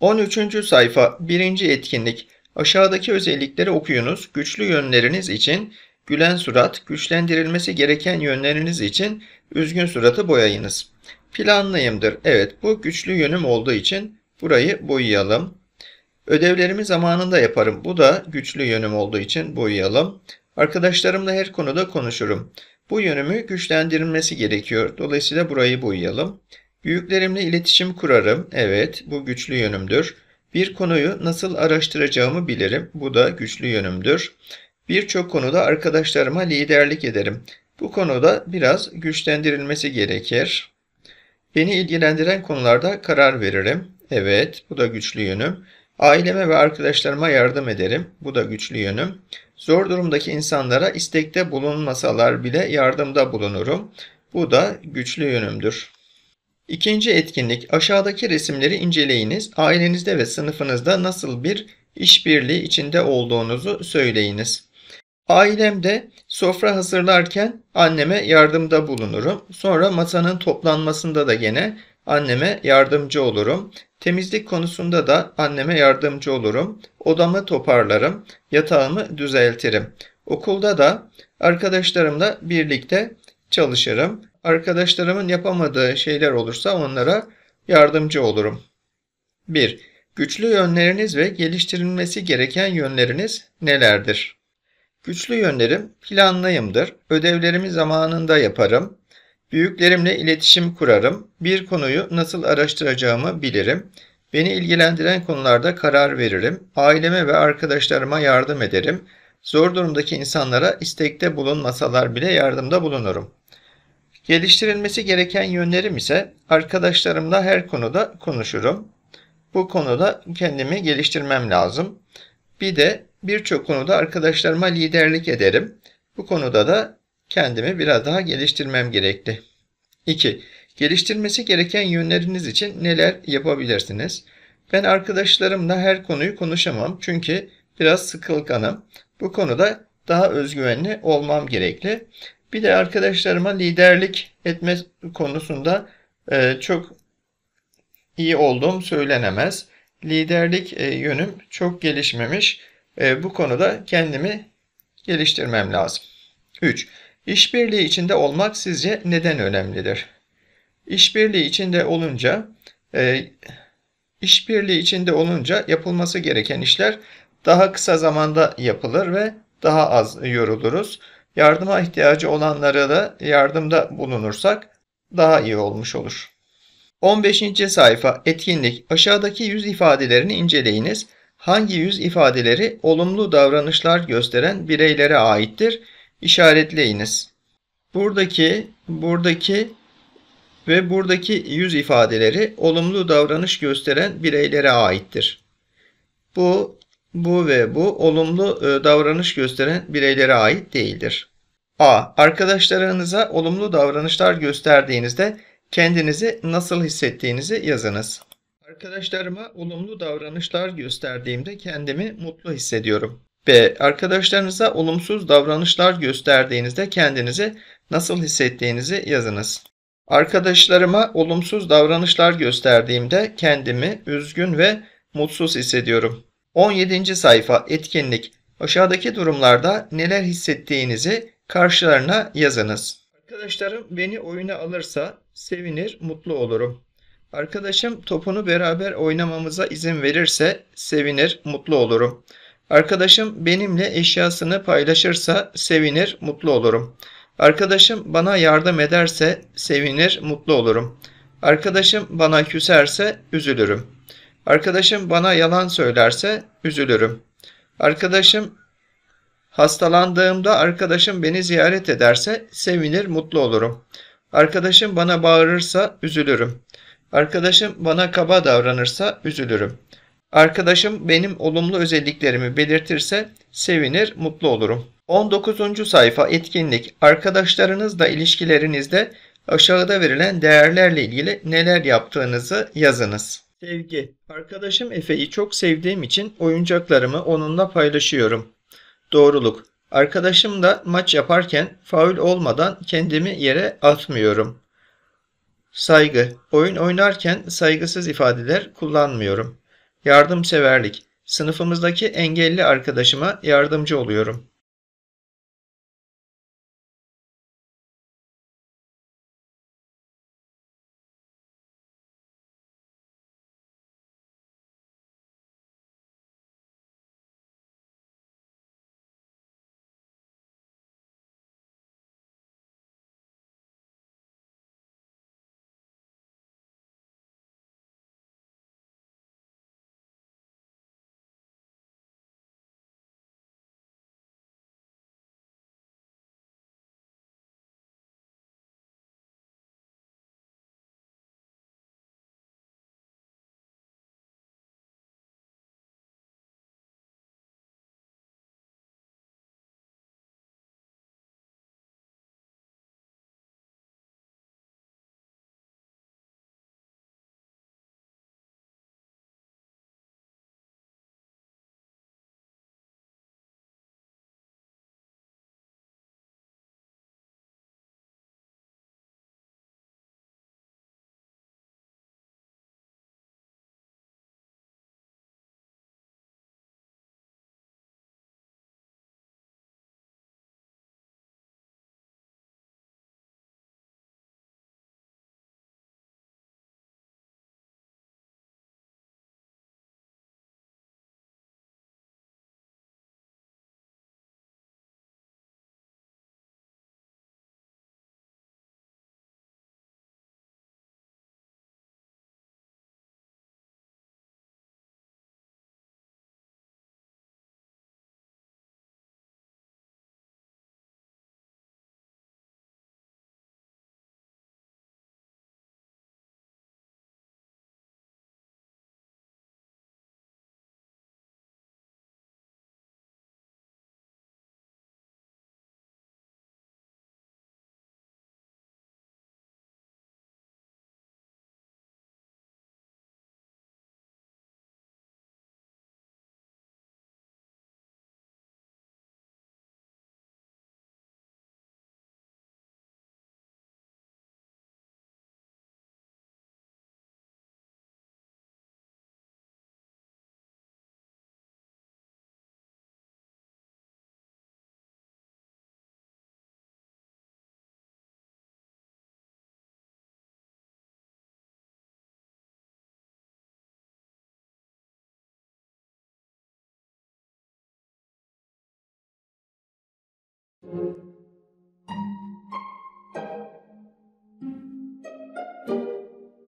13. sayfa 1. etkinlik Aşağıdaki özellikleri okuyunuz. Güçlü yönleriniz için gülen surat, güçlendirilmesi gereken yönleriniz için üzgün suratı boyayınız. Planlayımdır. Evet bu güçlü yönüm olduğu için burayı boyayalım. Ödevlerimi zamanında yaparım. Bu da güçlü yönüm olduğu için boyayalım. Arkadaşlarımla her konuda konuşurum. Bu yönümü güçlendirilmesi gerekiyor. Dolayısıyla burayı boyayalım. Büyüklerimle iletişim kurarım. Evet, bu güçlü yönümdür. Bir konuyu nasıl araştıracağımı bilirim. Bu da güçlü yönümdür. Birçok konuda arkadaşlarıma liderlik ederim. Bu konuda biraz güçlendirilmesi gerekir. Beni ilgilendiren konularda karar veririm. Evet, bu da güçlü yönüm. Aileme ve arkadaşlarıma yardım ederim. Bu da güçlü yönüm. Zor durumdaki insanlara istekte bulunmasalar bile yardımda bulunurum. Bu da güçlü yönümdür. İkinci etkinlik aşağıdaki resimleri inceleyiniz. Ailenizde ve sınıfınızda nasıl bir işbirliği içinde olduğunuzu söyleyiniz. Ailemde sofra hazırlarken anneme yardımda bulunurum. Sonra masanın toplanmasında da gene anneme yardımcı olurum. Temizlik konusunda da anneme yardımcı olurum. Odamı toparlarım, yatağımı düzeltirim. Okulda da arkadaşlarımla birlikte çalışırım. Arkadaşlarımın yapamadığı şeyler olursa onlara yardımcı olurum. 1. Güçlü yönleriniz ve geliştirilmesi gereken yönleriniz nelerdir? Güçlü yönlerim planlayımdır. Ödevlerimi zamanında yaparım. Büyüklerimle iletişim kurarım. Bir konuyu nasıl araştıracağımı bilirim. Beni ilgilendiren konularda karar veririm. Aileme ve arkadaşlarıma yardım ederim. Zor durumdaki insanlara istekte bulunmasalar bile yardımda bulunurum. Geliştirilmesi gereken yönlerim ise arkadaşlarımla her konuda konuşurum. Bu konuda kendimi geliştirmem lazım. Bir de birçok konuda arkadaşlarıma liderlik ederim. Bu konuda da kendimi biraz daha geliştirmem gerekli. 2. Geliştirmesi gereken yönleriniz için neler yapabilirsiniz? Ben arkadaşlarımla her konuyu konuşamam çünkü biraz sıkılganım. Bu konuda daha özgüvenli olmam gerekli. Bir de arkadaşlarıma liderlik etme konusunda e, çok iyi olduğum söylenemez. Liderlik e, yönüm çok gelişmemiş. E, bu konuda kendimi geliştirmem lazım. 3. İşbirliği içinde olmak sizce neden önemlidir? İşbirliği içinde olunca e, işbirliği içinde olunca yapılması gereken işler daha kısa zamanda yapılır ve daha az yoruluruz. Yardıma ihtiyacı olanlara da yardımda bulunursak daha iyi olmuş olur. 15. sayfa etkinlik aşağıdaki yüz ifadelerini inceleyiniz. Hangi yüz ifadeleri olumlu davranışlar gösteren bireylere aittir? işaretleyiniz. Buradaki, buradaki ve buradaki yüz ifadeleri olumlu davranış gösteren bireylere aittir. Bu, bu ve bu olumlu e, davranış gösteren bireylere ait değildir. A. Arkadaşlarınıza olumlu davranışlar gösterdiğinizde kendinizi nasıl hissettiğinizi yazınız. Arkadaşlarıma olumlu davranışlar gösterdiğimde kendimi mutlu hissediyorum. B. Arkadaşlarınıza olumsuz davranışlar gösterdiğinizde kendinizi nasıl hissettiğinizi yazınız. Arkadaşlarıma olumsuz davranışlar gösterdiğimde kendimi üzgün ve mutsuz hissediyorum. 17. sayfa etkinlik. Aşağıdaki durumlarda neler hissettiğinizi karşılarına yazınız. Arkadaşlarım beni oyuna alırsa sevinir, mutlu olurum. Arkadaşım topunu beraber oynamamıza izin verirse sevinir, mutlu olurum.'' Arkadaşım benimle eşyasını paylaşırsa sevinir, mutlu olurum. Arkadaşım bana yardım ederse sevinir, mutlu olurum. Arkadaşım bana küserse üzülürüm. Arkadaşım bana yalan söylerse üzülürüm. Arkadaşım hastalandığımda arkadaşım beni ziyaret ederse sevinir, mutlu olurum. Arkadaşım bana bağırırsa üzülürüm. Arkadaşım bana kaba davranırsa üzülürüm. Arkadaşım benim olumlu özelliklerimi belirtirse sevinir, mutlu olurum. 19. sayfa etkinlik. Arkadaşlarınızla ilişkilerinizde aşağıda verilen değerlerle ilgili neler yaptığınızı yazınız. Sevgi. Arkadaşım Efe'yi çok sevdiğim için oyuncaklarımı onunla paylaşıyorum. Doğruluk. Arkadaşım da maç yaparken faul olmadan kendimi yere atmıyorum. Saygı. Oyun oynarken saygısız ifadeler kullanmıyorum. Yardımseverlik. Sınıfımızdaki engelli arkadaşıma yardımcı oluyorum. thank you.